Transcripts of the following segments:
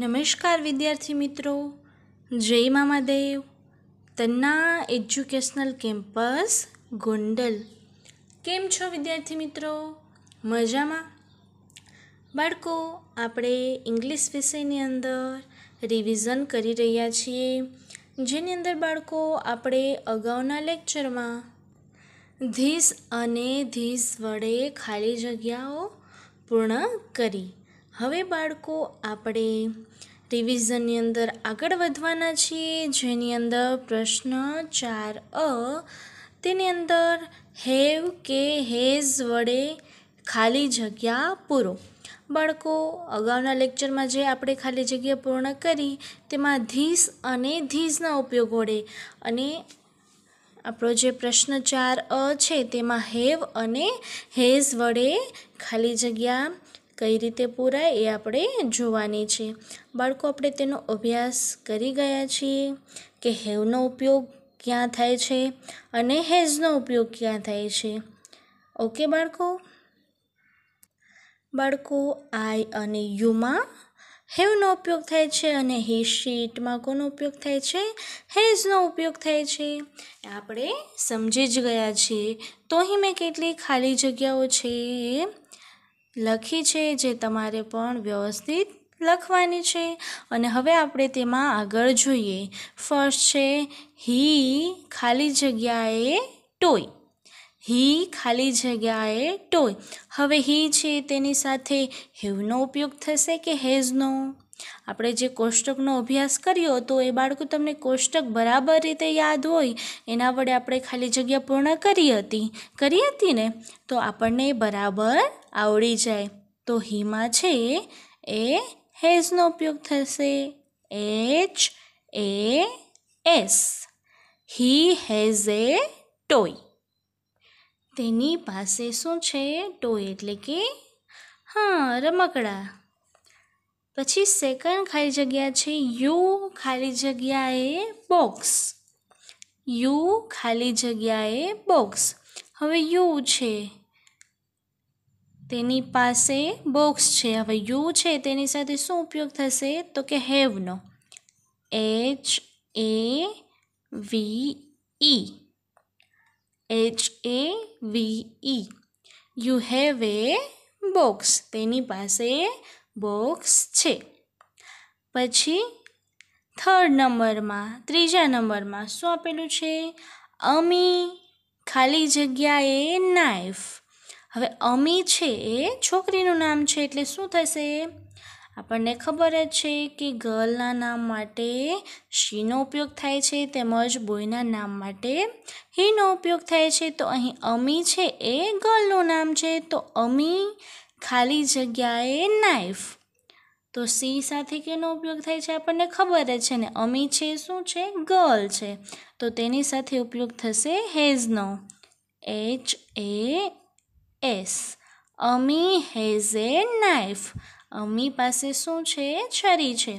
નમસ્કાર વિદ્યાર્થી મિત્રો જય મામાદેવ તન્ના એજ્યુકેશનલ કેમ્પસ ગોંડલ કેમ છો વિદ્યાર્થી મિત્રો મજામાં બાળકો આપણે ઇંગ્લિશ વિષયની અંદર રિવિઝન કરી રહ્યા છીએ જેની અંદર બાળકો આપણે અગાઉના લેક્ચરમાં ધીસ અને ધીસ વડે ખાલી જગ્યાઓ પૂર્ણ કરી હવે બાળકો આપણે રિવિઝનની અંદર આગળ વધવાના છીએ જેની અંદર પ્રશ્ન ચાર અ તેની અંદર હેવ કે હેઝ વડે ખાલી જગ્યા પૂરો બાળકો અગાઉના લેક્ચરમાં જે આપણે ખાલી જગ્યા પૂર્ણ કરી તેમાં ધીસ અને ધીઝના ઉપયોગ વડે અને આપણો જે પ્રશ્ન ચાર અ છે તેમાં હેવ અને હેઝ વડે ખાલી જગ્યા કઈ રીતે પૂરાય એ આપણે જોવાની છે બાળકો આપણે તેનો અભ્યાસ કરી ગયા છીએ કે હેવનો ઉપયોગ ક્યાં થાય છે અને હેઝનો ઉપયોગ ક્યાં થાય છે ઓકે બાળકો બાળકો આઈ અને યુમાં હેવનો ઉપયોગ થાય છે અને હી શીટમાં કોનો ઉપયોગ થાય છે હેઝનો ઉપયોગ થાય છે આપણે સમજી જ ગયા છીએ તો અહીં મેં કેટલી ખાલી જગ્યાઓ છે લખી છે જે તમારે પણ વ્યવસ્થિત લખવાની છે અને હવે આપણે તેમાં આગળ જોઈએ ફર્સ્ટ છે હી ખાલી જગ્યાએ ટોય હી ખાલી જગ્યાએ ટોય હવે હી છે તેની સાથે હેવનો ઉપયોગ થશે કે હેઝનો આપણે જે કોષ્ટકનો અભ્યાસ કર્યો તો એ બાળકો તમને કોષ્ટક બરાબર રીતે યાદ હોય એના વડે આપણે ખાલી જગ્યા પૂર્ણ કરી હતી કરી હતી ને તો આપણને બરાબર આવડી જાય તો હીમાં છે એ હેઝનો ઉપયોગ થશે H A S he has a toy તેની પાસે શું છે ટોય એટલે કે હા રમકડા પછી સેકન્ડ ખાલી જગ્યા છે યુ ખાલી જગ્યાએ બોક્સ યુ ખાલી જગ્યાએ બોક્સ હવે યુ છે તેની પાસે બોક્સ છે હવે યુ છે તેની સાથે શું ઉપયોગ થશે તો કે હેવનો H A V E H A V E you have a box તેની પાસે બોક્સ છે પછી થર્ડ નંબરમાં ત્રીજા નંબરમાં શું આપેલું છે અમી ખાલી જગ્યાએ નાઇફ હવે અમી છે એ છોકરીનું નામ છે એટલે શું થશે આપણને ખબર જ છે કે ગર્લના નામ માટે શીનો ઉપયોગ થાય છે તેમજ બોયના નામ માટે હીનો ઉપયોગ થાય છે તો અહીં અમી છે એ ગર્લનું નામ છે તો અમી ખાલી જગ્યાએ નાઇફ તો સી સાથે કેનો ઉપયોગ થાય છે આપણને ખબર જ છે ને અમી છે શું છે ગર્લ છે તો તેની સાથે ઉપયોગ થશે હેઝનો H A S Ami has a knife Ami પાસે શું છે છરી છે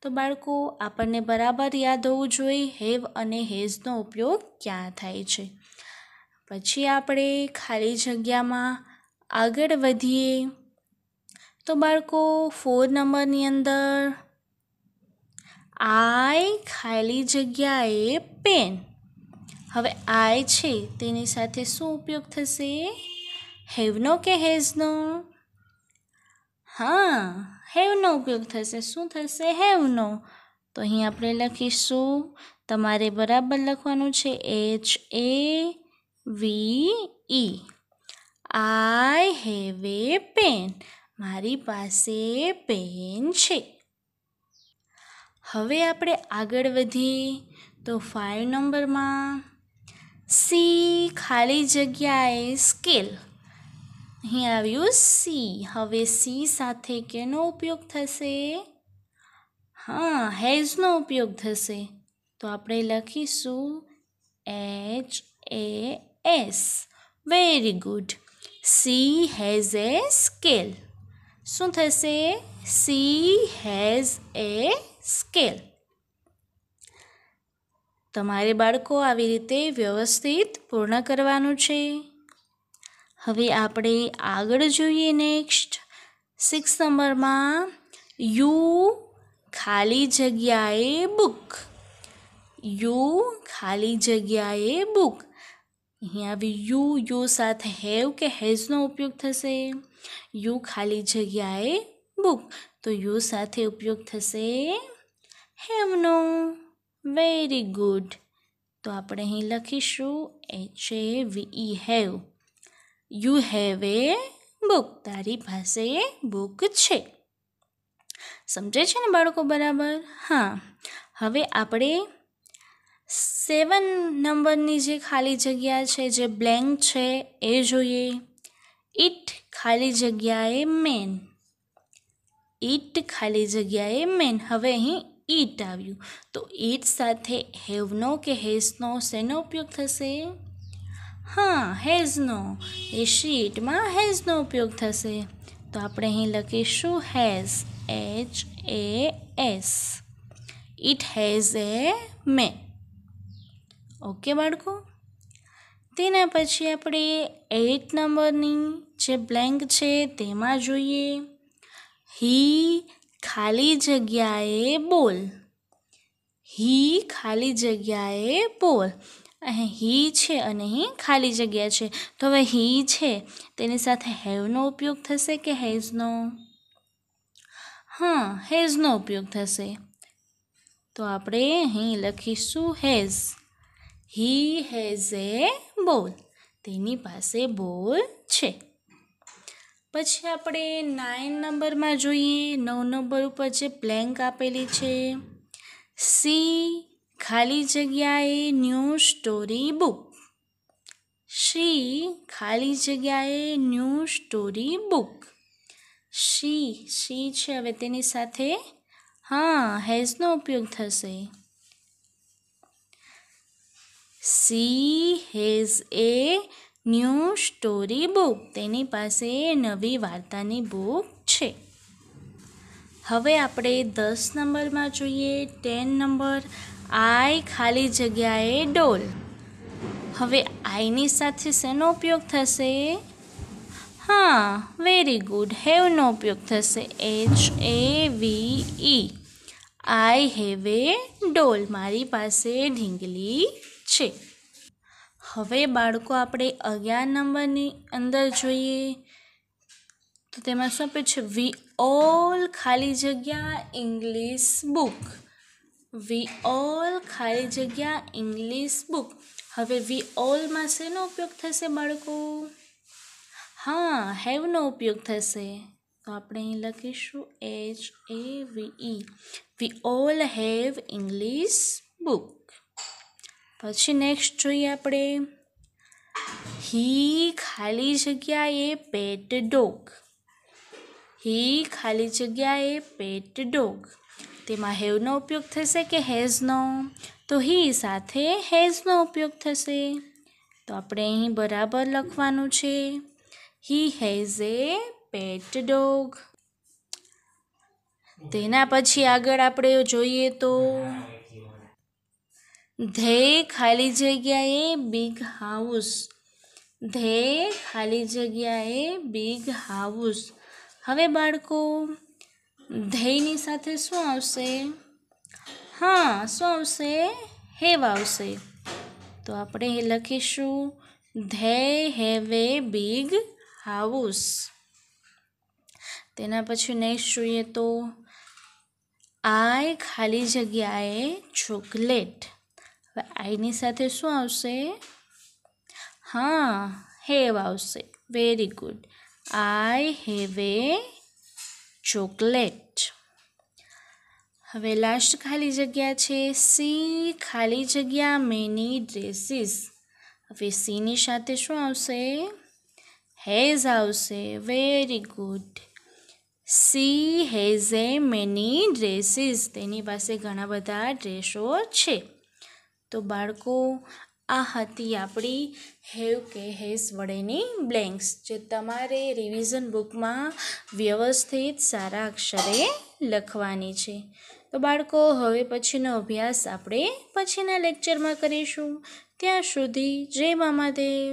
તો બાળકો આપણને બરાબર યાદ હોવું જોઈએ હેવ અને હેઝનો ઉપયોગ ક્યાં થાય છે પછી આપણે ખાલી જગ્યામાં આગળ વધીએ તો બાળકો ફોર નંબરની અંદર આઈ ખાલી જગ્યાએ પેન હવે આય છે તેની સાથે શું ઉપયોગ થશે હેવનો કે હેઝનો હા હેવનો ઉપયોગ થશે શું થશે હેવનો તો અહીં આપણે લખીશું તમારે બરાબર લખવાનું છે H A V E I have a pen મારી પાસે પેન છે હવે આપણે આગળ વધીએ તો ફાઇવ નંબરમાં સી ખાલી જગ્યાએ સ્કેલ અહીં આવ્યું સી હવે સી સાથે કેનો ઉપયોગ થશે હા હેઝનો ઉપયોગ થશે તો આપણે લખીશું H A S very good she has a scale શું થશે સી હેઝ એ સ્કેલ તમારે બાળકો આવી રીતે વ્યવસ્થિત પૂર્ણ કરવાનું છે હવે આપણે આગળ જોઈએ નેક્સ્ટ સિક્સ નંબરમાં યુ ખાલી જગ્યાએ બુક યુ ખાલી જગ્યાએ બુક અહીંયા આવી યુ યુ સાથે હેવ કે હેઝનો ઉપયોગ થશે યુ ખાલી જગ્યાએ બુક તો યુ સાથે ઉપયોગ થશે હેવનો વેરી ગુડ તો આપણે અહીં લખીશું H A V E have you have a book તારી પાસે બુક છે સમજે છે ને બાળકો બરાબર હા હવે આપણે સેવન નંબરની જે ખાલી જગ્યા છે જે બ્લેન્ક છે એ જોઈએ ઈટ ખાલી જગ્યાએ મેન ઈટ ખાલી જગ્યાએ મેન હવે અહીં ઈટ આવ્યું તો ઈટ સાથે હેવનો કે હેઝનો શેનો ઉપયોગ થશે હા હેઝનો એ શીટમાં હેઝનો ઉપયોગ થશે તો આપણે અહીં લખીશું has H A S it has a man okay બાળકો તેના પછી આપણે એઇટ નંબરની જે બ્લેન્ક છે તેમાં જોઈએ હી ખાલી જગ્યાએ બોલ હી ખાલી જગ્યાએ બોલ અહીં હી છે અને અહીં ખાલી જગ્યા છે તો હવે હી છે તેની સાથે હેવનો ઉપયોગ થશે કે હેઝનો હા હેઝનો ઉપયોગ થશે તો આપણે અહીં લખીશું હેઝ હી હેઝ એ બોલ તેની પાસે બોલ છે પછી આપણે નાઇન નંબરમાં જોઈએ નવ નંબર ઉપર જે પ્લેન્ક આપેલી છે સી ખાલી જગ્યાએ ન્યૂ સ્ટોરી બુક શી ખાલી જગ્યાએ new story book she she છે હવે તેની સાથે હા હેઝનો ઉપયોગ થશે she has a new story book તેની પાસે નવી વાર્તાની બુક છે હવે આપણે દસ નંબરમાં જોઈએ ટેન નંબર આઈ ખાલી જગ્યાએ ડોલ હવે આઈની સાથે શેનો ઉપયોગ થશે હા વેરી ગુડ હેવનો ઉપયોગ થશે H A V E I have એ ડોલ મારી પાસે ઢીંગલી છે હવે બાળકો આપણે અગિયાર નંબરની અંદર જોઈએ તો તેમાં શું આપ્યું છે વી ઓલ ખાલી જગ્યા ઇંગ્લિશ બુક વી ઓલ ખાલી જગ્યા ઇંગ્લિશ બુક હવે વી ઓલમાં શેનો ઉપયોગ થશે બાળકો હા હેવનો ઉપયોગ થશે તો આપણે અહીં લખીશું H A V E we all have English book પછી નેક્સ્ટ જોઈએ આપણે હી ખાલી જગ્યાએ પેટ ડોગ હી ખાલી જગ્યાએ પેટ ડોગ તેમાં હેવનો ઉપયોગ થશે કે હેઝનો તો હી સાથે હેઝનો ઉપયોગ થશે તો આપણે અહીં બરાબર લખવાનું છે હી હેઝ એ પેટ ડોગ તેના પછી આગળ આપણે જોઈએ તો ધેય ખાલી જગ્યાએ બિગ હાઉસ ધેય ખાલી જગ્યાએ બિગ હાઉસ હવે બાળકો ધ્યેયની સાથે શું આવશે હા શું આવશે હેવ આવશે તો આપણે એ લખીશું they have a big house તેના પછી નેક્સ્ટ જોઈએ તો આય ખાલી જગ્યાએ ચોકલેટ હવે આઈની સાથે શું આવશે હા હેવ આવશે very good I have a chocolate હવે લાસ્ટ ખાલી જગ્યા છે સી ખાલી જગ્યા મેની ડ્રેસીસ હવે સીની સાથે શું આવશે હેઝ આવશે very good she has a many dresses તેની પાસે ઘણા બધા ડ્રેસો છે તો બાળકો આ હતી આપણી હેવ કે હેસ વડેની બ્લેન્ક્સ જે તમારે રિવિઝન બુકમાં વ્યવસ્થિત સારા અક્ષરે લખવાની છે તો બાળકો હવે પછીનો અભ્યાસ આપણે પછીના લેક્ચરમાં કરીશું ત્યાં સુધી જય મામાદેવ